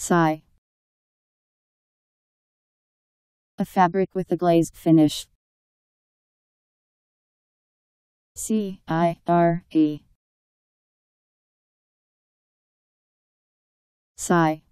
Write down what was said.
Sigh. A fabric with a glazed finish. C I R E. Sigh.